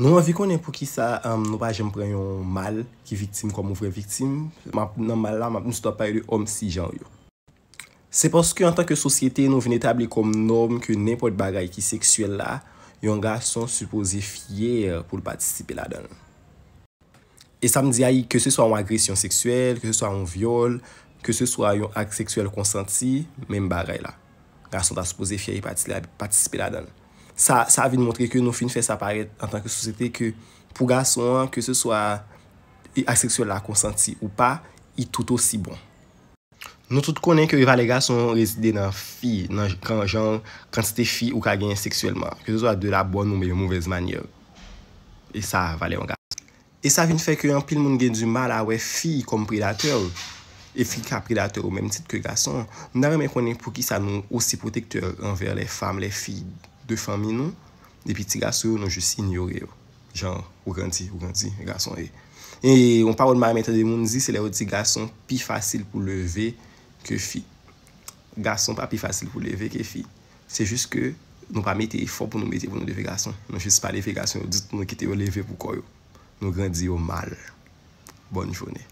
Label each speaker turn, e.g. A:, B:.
A: Nou euh, ma vi konen pou ki sa nou pa jem pren yon mal ki viktim kon moun vre viktim. Nan mal la, ma pou nou stop paye lè om si jan yon. Se poske yon tanke sosyete nou ven etabli konm noum ki nèmpot bagay ki seksuel la, yon ga son supose fiyer pou l'patisipe la dan. E sa m di a yi ke se so an agresyon seksuel, ke se so an viol, ke se so an yon ak seksuel konsanti, mèm bagay la. Ga son ta supose fiyer yi patisipe la dan. Sa avine mwotre ke nou fin fè sa paret an tanke soucete ke pou gason ke se swa aseksyon la konsanti ou pa, i tout osi bon. Nou tout konen ke y va le gason rezide nan fi, nan kan jan, kan se te fi ou ka genye seksyelman, ke se swa de la bon ou me mouvez manye. E sa avine fè ke y an pil moun gen du mal a we fi kom predateur, e fi ka predateur ou menm tit ke gason, nou nan reme konen pou ki sa nou osi protektor anver le fam, le fi. De fami nou, de pi ti gason yo nou jousi ignyori yo. Jan, ou ganti, ou ganti, gason e. E yon pa wad ma metan de moun zi, se lè ou ti gason pi fasil pou leve ke fi. Gason pa pi fasil pou leve ke fi. Se jousi ke nou pa mete e fò pou nou mete pou nou leve gason. Nou jousi pa leve gason, nou dite pou nou kite ou leve pou koyo. Nou ganti yo mal. Bonne jouni.